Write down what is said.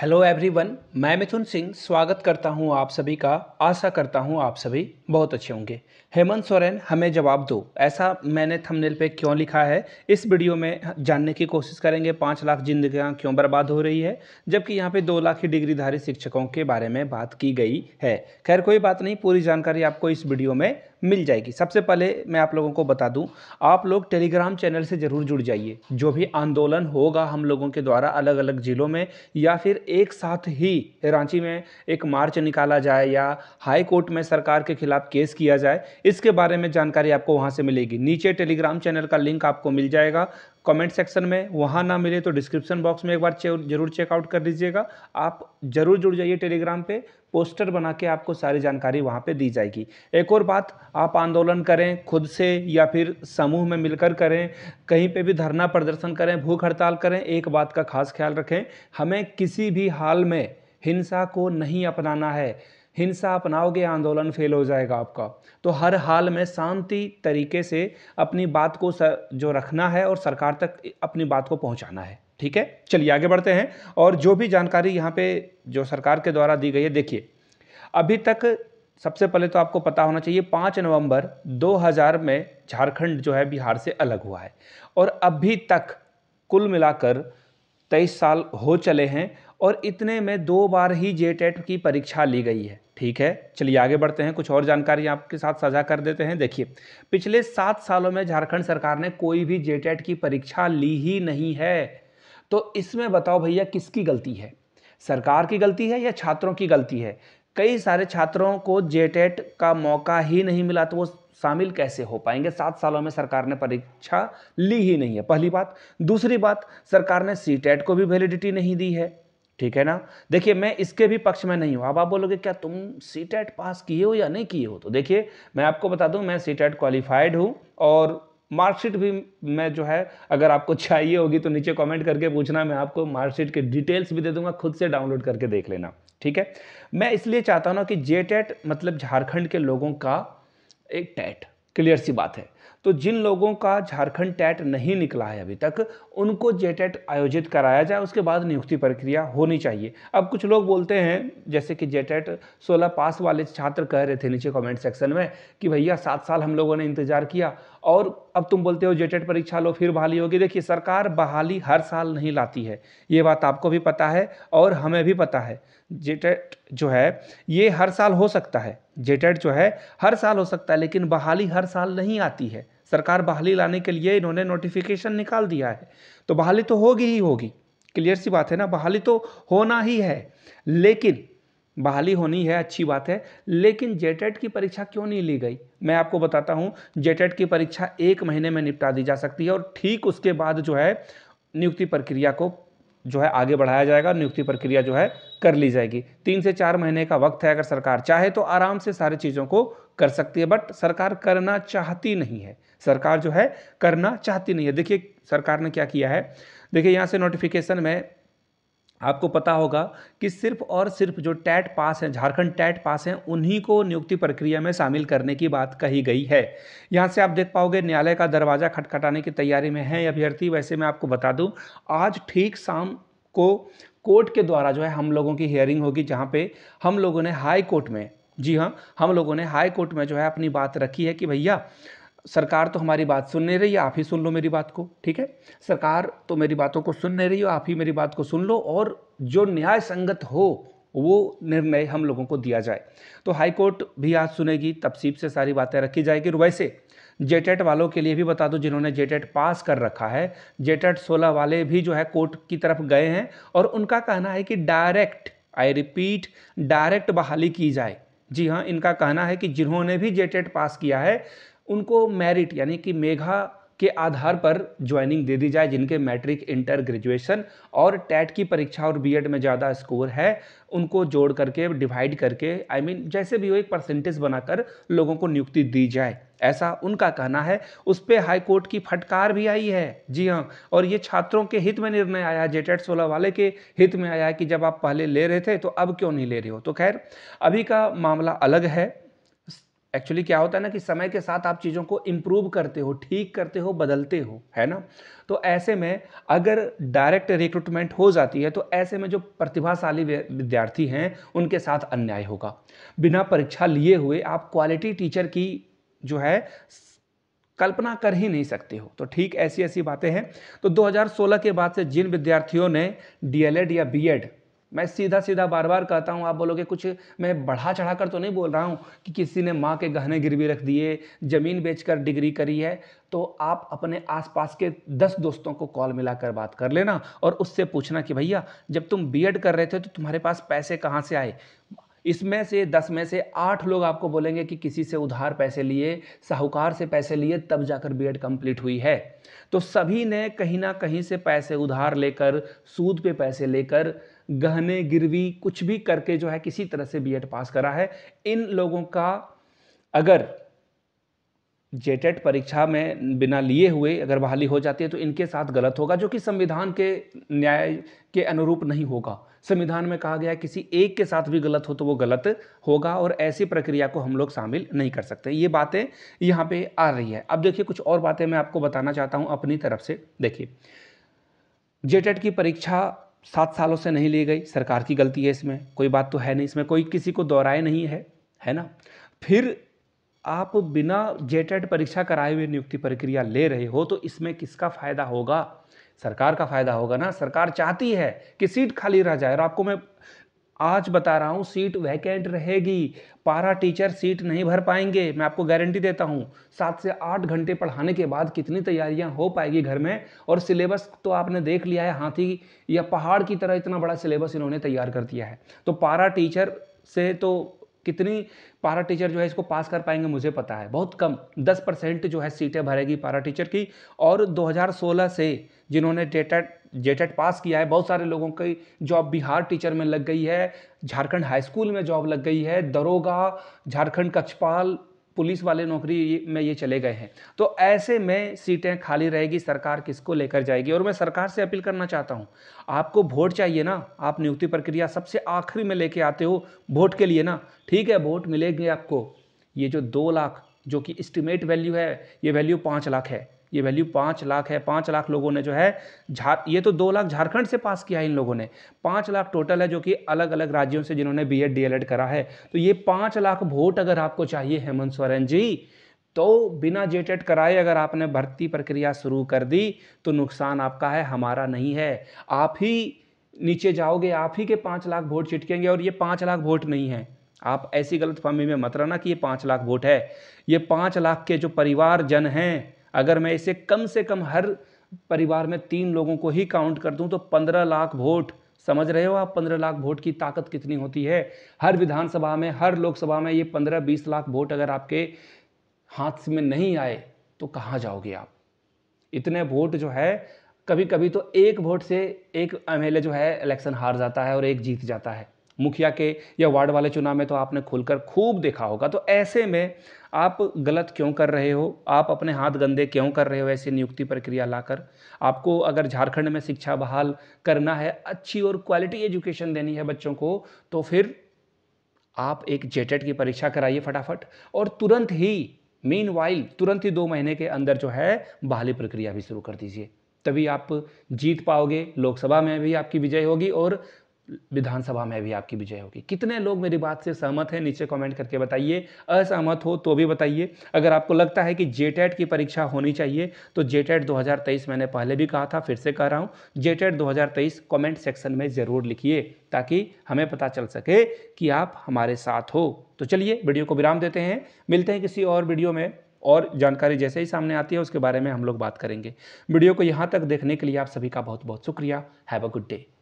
hello everyone मैं मिथुन सिंह स्वागत करता हूं आप सभी का आशा करता हूं आप सभी बहुत अच्छे होंगे हेमंत सोरेन हमें जवाब दो ऐसा मैंने थंबनेल पे क्यों लिखा है इस वीडियो में जानने की कोशिश करेंगे पाँच लाख जिंदगियां क्यों बर्बाद हो रही है जबकि यहां पे दो लाख ही डिग्रीधारी शिक्षकों के बारे में बात की गई है खैर कोई बात नहीं पूरी जानकारी आपको इस वीडियो में मिल जाएगी सबसे पहले मैं आप लोगों को बता दूं आप लोग टेलीग्राम चैनल से ज़रूर जुड़ जाइए जो भी आंदोलन होगा हम लोगों के द्वारा अलग अलग ज़िलों में या फिर एक साथ ही रांची में एक मार्च निकाला जाए या हाई कोर्ट में सरकार के खिलाफ केस किया जाए इसके बारे में जानकारी आपको वहाँ से मिलेगी नीचे टेलीग्राम चैनल का लिंक आपको मिल जाएगा कमेंट सेक्शन में वहाँ ना मिले तो डिस्क्रिप्शन बॉक्स में एक बार चे, जरूर चेकआउट कर लीजिएगा आप जरूर जुड़ जाइए टेलीग्राम पे पोस्टर बना के आपको सारी जानकारी वहाँ पे दी जाएगी एक और बात आप आंदोलन करें खुद से या फिर समूह में मिलकर करें कहीं पे भी धरना प्रदर्शन करें भूख हड़ताल करें एक बात का खास ख्याल रखें हमें किसी भी हाल में हिंसा को नहीं अपनाना है हिंसा अपनाओगे आंदोलन फेल हो जाएगा आपका तो हर हाल में शांति तरीके से अपनी बात को जो रखना है और सरकार तक अपनी बात को पहुँचाना है ठीक है चलिए आगे बढ़ते हैं और जो भी जानकारी यहाँ पे जो सरकार के द्वारा दी गई है देखिए अभी तक सबसे पहले तो आपको पता होना चाहिए पाँच नवंबर 2000 में झारखंड जो है बिहार से अलग हुआ है और अभी तक कुल मिलाकर 23 साल हो चले हैं और इतने में दो बार ही जे की परीक्षा ली गई है ठीक है चलिए आगे बढ़ते हैं कुछ और जानकारी आपके साथ साझा कर देते हैं देखिए पिछले सात सालों में झारखंड सरकार ने कोई भी जे की परीक्षा ली ही नहीं है तो इसमें बताओ भैया किसकी गलती है सरकार की गलती है या छात्रों की गलती है कई सारे छात्रों को जे का मौका ही नहीं मिला तो वो शामिल कैसे हो पाएंगे सात सालों में सरकार ने परीक्षा ली ही नहीं है पहली बात दूसरी बात सरकार ने सी को भी वैलिडिटी नहीं दी है ठीक है ना देखिए मैं इसके भी पक्ष में नहीं हूँ अब आप बोलोगे क्या तुम सी पास किए हो या नहीं किए हो तो देखिए मैं आपको बता दूँ मैं सी क्वालिफाइड हूँ और मार्कशीट भी मैं जो है अगर आपको चाहिए होगी तो नीचे कमेंट करके पूछना मैं आपको मार्कशीट के डिटेल्स भी दे दूंगा खुद से डाउनलोड करके देख लेना ठीक है मैं इसलिए चाहता हूँ ना कि जे मतलब झारखंड के लोगों का एक टैट क्लियर सी बात है तो जिन लोगों का झारखंड टैट नहीं निकला है अभी तक उनको जे टैट आयोजित कराया जाए उसके बाद नियुक्ति प्रक्रिया होनी चाहिए अब कुछ लोग बोलते हैं जैसे कि जे टैट सोलह पास वाले छात्र कह रहे थे नीचे कमेंट सेक्शन में कि भैया सात साल हम लोगों ने इंतज़ार किया और अब तुम बोलते हो जे टेट परीक्षा लो फिर बहाली होगी देखिए सरकार बहाली हर साल नहीं लाती है ये बात आपको भी पता है और हमें भी पता है जेटेट जो है ये हर साल हो सकता है जेटेट जो है हर साल हो सकता है लेकिन बहाली हर साल नहीं आती है सरकार बहाली लाने के लिए इन्होंने नोटिफिकेशन निकाल दिया है तो बहाली तो होगी ही होगी क्लियर सी बात है ना बहाली तो होना ही है लेकिन बहाली होनी है अच्छी बात है लेकिन जेटेट की परीक्षा क्यों नहीं ली गई मैं आपको बताता हूँ जेटेट की परीक्षा एक महीने में निपटा दी जा सकती है और ठीक उसके बाद जो है नियुक्ति प्रक्रिया को जो है आगे बढ़ाया जाएगा नियुक्ति प्रक्रिया जो है कर ली जाएगी तीन से चार महीने का वक्त है अगर सरकार चाहे तो आराम से सारी चीज़ों को कर सकती है बट सरकार करना चाहती नहीं है सरकार जो है करना चाहती नहीं है देखिए सरकार ने क्या किया है देखिए यहाँ से नोटिफिकेशन में आपको पता होगा कि सिर्फ और सिर्फ जो टैट पास हैं झारखंड टैट पास हैं उन्हीं को नियुक्ति प्रक्रिया में शामिल करने की बात कही गई है यहाँ से आप देख पाओगे न्यायालय का दरवाज़ा खटखटाने की तैयारी में है अभ्यर्थी वैसे मैं आपको बता दूँ आज ठीक शाम को कोर्ट के द्वारा जो है हम लोगों की हियरिंग होगी जहाँ पर हम लोगों ने हाई कोर्ट में जी हाँ हम लोगों ने हाई कोर्ट में जो है अपनी बात रखी है कि भैया सरकार तो हमारी बात सुन नहीं रही है आप ही सुन लो मेरी बात को ठीक है सरकार तो मेरी बातों को सुन नहीं रही है आप ही मेरी बात को सुन लो और जो न्याय संगत हो वो निर्णय हम लोगों को दिया जाए तो हाई कोर्ट भी आज सुनेगी तफसीब से सारी बातें रखी जाएगी और वैसे जेटेट वालों के लिए भी बता दो जिन्होंने जेटेट पास कर रखा है जेटेट सोलह वाले भी जो है कोर्ट की तरफ गए हैं और उनका कहना है कि डायरेक्ट आई रिपीट डायरेक्ट बहाली की जाए जी हाँ इनका कहना है कि जिन्होंने भी जेटेट पास किया है उनको मेरिट यानी कि मेघा के आधार पर ज्वाइनिंग दे दी जाए जिनके मैट्रिक इंटर ग्रेजुएशन और टैट की परीक्षा और बीएड में ज़्यादा स्कोर है उनको जोड़ करके डिवाइड करके आई I मीन mean, जैसे भी हो एक परसेंटेज बनाकर लोगों को नियुक्ति दी जाए ऐसा उनका कहना है उस पर हाईकोर्ट की फटकार भी आई है जी हाँ और ये छात्रों के हित में निर्णय आया जे टेट सोलह वाले के हित में आया कि जब आप पहले ले रहे थे तो अब क्यों नहीं ले रहे हो तो खैर अभी का मामला अलग है एक्चुअली क्या होता है ना कि समय के साथ आप चीज़ों को इम्प्रूव करते हो ठीक करते हो बदलते हो है ना तो ऐसे में अगर डायरेक्ट रिक्रूटमेंट हो जाती है तो ऐसे में जो प्रतिभाशाली विद्यार्थी हैं उनके साथ अन्याय होगा बिना परीक्षा लिए हुए आप क्वालिटी टीचर की जो है कल्पना कर ही नहीं सकते हो तो ठीक ऐसी ऐसी बातें हैं तो 2016 के बाद से जिन विद्यार्थियों ने डीएलएड या बीएड मैं सीधा सीधा बार बार कहता हूँ आप बोलोगे कुछ मैं बढ़ा चढ़ा कर तो नहीं बोल रहा हूँ कि किसी ने माँ के गहने गिरवी रख दिए ज़मीन बेचकर डिग्री करी है तो आप अपने आसपास के दस दोस्तों को कॉल मिलाकर बात कर लेना और उससे पूछना कि भैया जब तुम बीएड कर रहे थे तो तुम्हारे पास पैसे कहाँ से आए इसमें से दस में से आठ लोग आपको बोलेंगे कि किसी से उधार पैसे लिए साहूकार से पैसे लिए तब जाकर बीएड कंप्लीट हुई है तो सभी ने कहीं ना कहीं से पैसे उधार लेकर सूद पे पैसे लेकर गहने गिरवी कुछ भी करके जो है किसी तरह से बीएड पास करा है इन लोगों का अगर जेटेट e परीक्षा में बिना लिए हुए अगर बहाली हो जाती है तो इनके साथ गलत होगा जो कि संविधान के न्याय के अनुरूप नहीं होगा संविधान में कहा गया है किसी एक के साथ भी गलत हो तो वो गलत होगा और ऐसी प्रक्रिया को हम लोग शामिल नहीं कर सकते ये बातें यहाँ पे आ रही है अब देखिए कुछ और बातें मैं आपको बताना चाहता हूँ अपनी तरफ से देखिए जेटेट e की परीक्षा सात सालों से नहीं ली गई सरकार की गलती है इसमें कोई बात तो है नहीं इसमें कोई किसी को दोहराए नहीं है है ना फिर आप बिना जेटेड परीक्षा कराए हुए नियुक्ति प्रक्रिया ले रहे हो तो इसमें किसका फ़ायदा होगा सरकार का फ़ायदा होगा ना सरकार चाहती है कि सीट खाली रह जाए और आपको मैं आज बता रहा हूँ सीट वैकेंट रहेगी पारा टीचर सीट नहीं भर पाएंगे मैं आपको गारंटी देता हूँ सात से आठ घंटे पढ़ाने के बाद कितनी तैयारियाँ हो पाएगी घर में और सिलेबस तो आपने देख लिया है हाथी या पहाड़ की तरह इतना बड़ा सिलेबस इन्होंने तैयार कर दिया है तो पारा टीचर से तो कितनी पारा टीचर जो है इसको पास कर पाएंगे मुझे पता है बहुत कम दस परसेंट जो है सीटें भरेगी पारा टीचर की और 2016 से जिन्होंने टेटेट जेटेट पास किया है बहुत सारे लोगों की जॉब बिहार टीचर में लग गई है झारखंड हाई स्कूल में जॉब लग गई है दरोगा झारखंड कक्षपाल पुलिस वाले नौकरी में ये चले गए हैं तो ऐसे में सीटें खाली रहेगी सरकार किसको लेकर जाएगी और मैं सरकार से अपील करना चाहता हूँ आपको वोट चाहिए ना आप नियुक्ति प्रक्रिया सबसे आखिरी में लेके आते हो वोट के लिए ना ठीक है वोट मिलेगी आपको ये जो दो लाख जो कि इस्टीमेट वैल्यू है ये वैल्यू पाँच लाख है ये वैल्यू पाँच लाख है पाँच लाख लोगों ने जो है झार ये तो दो लाख झारखंड से पास किया है इन लोगों ने पाँच लाख टोटल है जो कि अलग अलग राज्यों से जिन्होंने B Ed D El Ed करा है तो ये पाँच लाख वोट अगर आपको चाहिए हेमंत सोरेन जी तो बिना जेटेड e कराए अगर आपने भर्ती प्रक्रिया शुरू कर दी तो नुकसान आपका है हमारा नहीं है आप ही नीचे जाओगे आप ही के पाँच लाख वोट छिटकेंगे और ये पाँच लाख वोट नहीं है आप ऐसी गलतफहमी में मत रहना कि ये पाँच लाख वोट है ये पाँच लाख के जो परिवार जन हैं अगर मैं इसे कम से कम हर परिवार में तीन लोगों को ही काउंट कर दूं तो पंद्रह लाख वोट समझ रहे हो आप पंद्रह लाख वोट की ताकत कितनी होती है हर विधानसभा में हर लोकसभा में ये पंद्रह बीस लाख वोट अगर आपके हाथ में नहीं आए तो कहाँ जाओगे आप इतने वोट जो है कभी कभी तो एक वोट से एक एम जो है इलेक्शन हार जाता है और एक जीत जाता है मुखिया के या वार्ड वाले चुनाव में तो आपने खुलकर खूब देखा होगा तो ऐसे में आप गलत क्यों कर रहे हो आप अपने हाथ गंदे क्यों कर रहे हो ऐसी नियुक्ति प्रक्रिया लाकर आपको अगर झारखंड में शिक्षा बहाल करना है अच्छी और क्वालिटी एजुकेशन देनी है बच्चों को तो फिर आप एक जेटेट e की परीक्षा कराइए फटाफट और तुरंत ही मीन वाइल तुरंत ही दो महीने के अंदर जो है बहाली प्रक्रिया भी शुरू कर दीजिए तभी आप जीत पाओगे लोकसभा में भी आपकी विजय होगी और विधानसभा में भी आपकी विजय होगी कितने लोग मेरी बात से सहमत हैं नीचे कमेंट करके बताइए असहमत हो तो भी बताइए अगर आपको लगता है कि जेटेट की परीक्षा होनी चाहिए तो जेटेट 2023 मैंने पहले भी कहा था फिर से कह रहा हूँ जेटेट 2023 कमेंट सेक्शन में ज़रूर लिखिए ताकि हमें पता चल सके कि आप हमारे साथ हो तो चलिए वीडियो को विराम देते हैं मिलते हैं किसी और वीडियो में और जानकारी जैसे ही सामने आती है उसके बारे में हम लोग बात करेंगे वीडियो को यहाँ तक देखने के लिए आप सभी का बहुत बहुत शुक्रिया हैव अ गुड डे